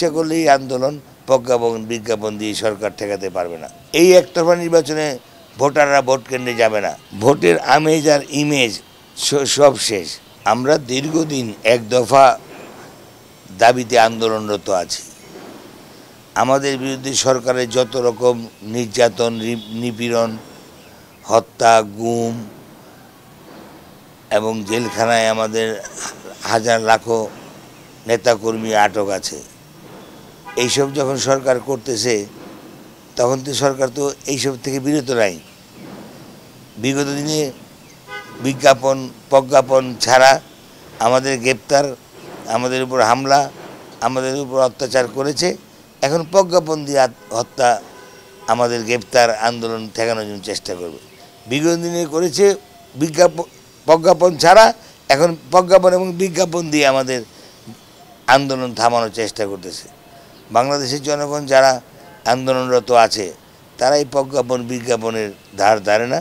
ইচ্ছা করলে এই আন্দোলন প্রজ্ঞাপন বিজ্ঞাপন দিয়ে সরকার ঠেকাতে পারবে না এই একতরফা নির্বাচনে ভোটাররা ভোট কেন্দ্রে যাবে না ভোটের আমেজ আর ইমেজ সব শেষ আমরা দীর্ঘদিন এক দফা দাবিতে আন্দোলনরত আছি আমাদের বিরুদ্ধে সরকারের যত রকম নির্যাতন নিপীড়ন হত্যা গুম এবং জেলখানায় আমাদের হাজার লাখো নেতাকর্মী আটক আছে এইসব যখন সরকার করতেছে তখন তো সরকার তো এইসব থেকে বিরত নাই বিগত দিনে বিজ্ঞাপন প্রজ্ঞাপন ছাড়া আমাদের গ্রেপ্তার আমাদের উপর হামলা আমাদের উপর অত্যাচার করেছে এখন প্রজ্ঞাপন দিয়ে হত্যা আমাদের গ্রেপ্তার আন্দোলন ঠেকানোর জন্য চেষ্টা করবে বিগত দিনে করেছে বিজ্ঞাপন প্রজ্ঞাপন ছাড়া এখন প্রজ্ঞাপন এবং বিজ্ঞাপন দিয়ে আমাদের আন্দোলন থামানোর চেষ্টা করতেছে বাংলাদেশের জনগণ যারা আন্দোলনরত আছে তারা এই প্রজ্ঞাপন বিজ্ঞাপনের ধার ধারে না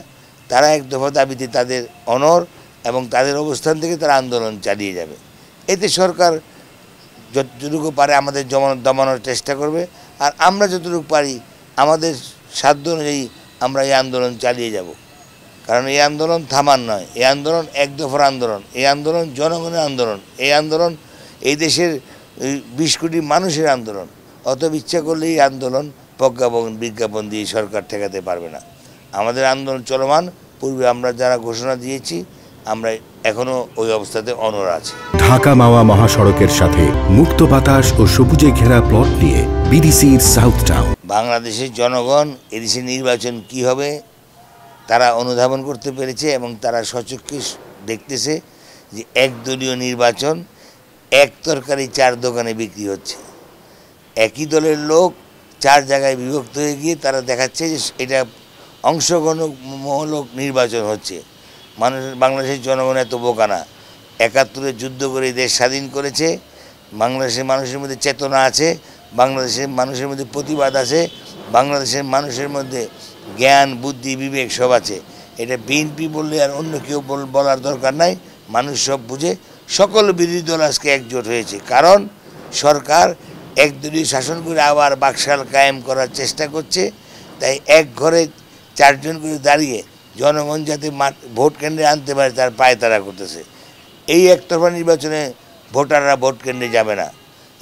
তারা এক দফা দাবিতে তাদের অনর এবং তাদের অবস্থান থেকে তারা আন্দোলন চালিয়ে যাবে এতে সরকার যতটুকু পারে আমাদের দমানোর চেষ্টা করবে আর আমরা যতটুকু পারি আমাদের সাধ্য অনুযায়ী আমরা এই আন্দোলন চালিয়ে যাব কারণ এই আন্দোলন থামার নয় এই আন্দোলন এক দফার আন্দোলন এই আন্দোলন জনগণের আন্দোলন এই আন্দোলন এই দেশের বিশ কোটি মানুষের আন্দোলন অত ইচ্ছা করলেই আন্দোলন প্রজ্ঞাপন বিজ্ঞাপন দিয়ে সরকার ঠেকাতে পারবে না আমাদের আন্দোলন চলমান পূর্বে আমরা যারা ঘোষণা দিয়েছি আমরা এখনো ওই অবস্থাতে অনর আছি ঢাকা মাওয়া মহাসড়কের সাথে মুক্ত বাতাস ও সবুজে ঘেরা প্লট নিয়ে বিডিসির সাউথ টাউন বাংলাদেশের জনগণ এদেশে নির্বাচন কি হবে তারা অনুধাবন করতে পেরেছে এবং তারা সচক্ষে দেখতেছে যে একদলীয় নির্বাচন এক তরকারি চার দোকানে বিক্রি হচ্ছে একই দলের লোক চার জায়গায় বিভক্ত হয়ে গিয়ে তারা দেখাচ্ছে যে এটা অংশগ্রহণ মহলক নির্বাচন হচ্ছে মানুষ বাংলাদেশের জনগণ এত বোকা না একাত্তরে যুদ্ধ করে দেশ স্বাধীন করেছে বাংলাদেশের মানুষের মধ্যে চেতনা আছে বাংলাদেশের মানুষের মধ্যে প্রতিবাদ আছে বাংলাদেশের মানুষের মধ্যে জ্ঞান বুদ্ধি বিবেক সব আছে এটা বিএনপি বললে আর অন্য কেউ বলার দরকার নাই মানুষ সব বুঝে সকল বিরোধী দল আজকে একজোট হয়েছে কারণ সরকার একদলীয় শাসন করে আবার বাকশাল কায়েম করার চেষ্টা করছে তাই এক ঘরে চারজন করে দাঁড়িয়ে জনগণ যাতে ভোট কেন্দ্রে আনতে পারে তার পায়তারা করতেছে এই একতরফা নির্বাচনে ভোটাররা ভোট কেন্দ্রে যাবে না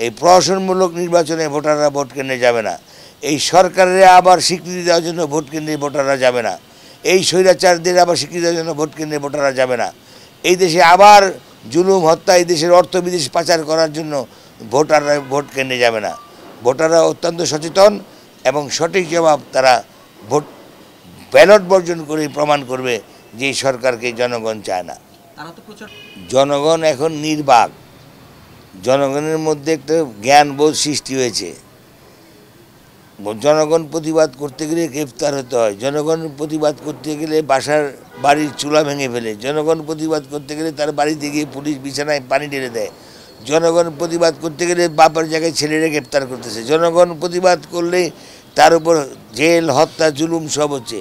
এই প্রশাসনমূলক নির্বাচনে ভোটাররা ভোট কেন্দ্রে যাবে না এই সরকারের আবার স্বীকৃতি দেওয়ার জন্য ভোট কেন্দ্রে ভোটাররা যাবে না এই স্বৈরাচারদের আবার স্বীকৃতি দেওয়ার জন্য ভোট কেন্দ্রে ভোটাররা যাবে না এই দেশে আবার জুলুম হত্যা এই দেশের অর্থ বিদেশ পাচার করার জন্য ভোটাররা ভোট কেন্দ্রে যাবে না ভোটাররা অত্যন্ত সচেতন এবং সঠিক জবাব তারা ভোট ব্যালট বর্জন করে প্রমাণ করবে যে সরকারকে জনগণ চায় না জনগণ এখন নির্বাক জনগণের মধ্যে একটা জ্ঞানবোধ সৃষ্টি হয়েছে জনগণ প্রতিবাদ করতে গেলে গ্রেফতার হতে হয় জনগণ প্রতিবাদ করতে গেলে বাসার বাড়ির চুলা ভেঙে ফেলে জনগণ প্রতিবাদ করতে গেলে তার বাড়িতে গিয়ে পুলিশ বিছানায় পানি ঢেলে দেয় জনগণ প্রতিবাদ করতে গেলে বাপের জায়গায় ছেলেরা গ্রেপ্তার করতেছে জনগণ প্রতিবাদ করলে তার উপর জেল হত্যা জুলুম সব হচ্ছে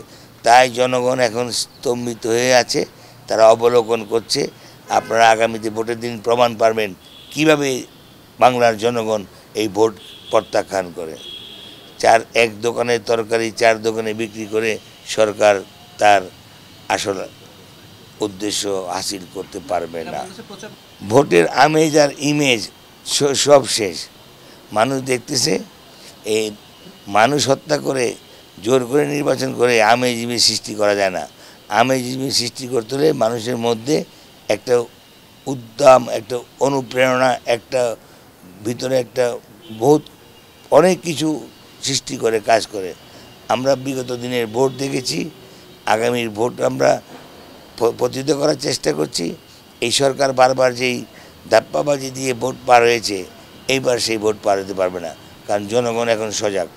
তাই জনগণ এখন স্তম্ভিত হয়ে আছে তারা অবলোকন করছে আপনারা আগামীতে ভোটের দিন প্রমাণ পারবেন কিভাবে বাংলার জনগণ এই ভোট প্রত্যাখ্যান করে চার এক দোকানে তরকারি চার দোকানে বিক্রি করে সরকার তার আসল উদ্দেশ্য হাসিল করতে পারবে না ভোটের আমেজ আর ইমেজ সব শেষ মানুষ দেখতেছে এই মানুষ হত্যা করে জোর করে নির্বাচন করে আমেজীবী সৃষ্টি করা যায় না আমেজীবী সৃষ্টি করতে হলে মানুষের মধ্যে একটা উদ্যম একটা অনুপ্রেরণা একটা ভিতরে একটা বহুত অনেক কিছু সৃষ্টি করে কাজ করে আমরা বিগত দিনের ভোট দেখেছি আগামীর ভোট আমরা প্রতিহিত করার চেষ্টা করছি এই সরকার বারবার যেই ধাপ্পাবাজি দিয়ে ভোট পার হয়েছে এইবার সেই ভোট পার হতে পারবে না কারণ জনগণ এখন সজাগ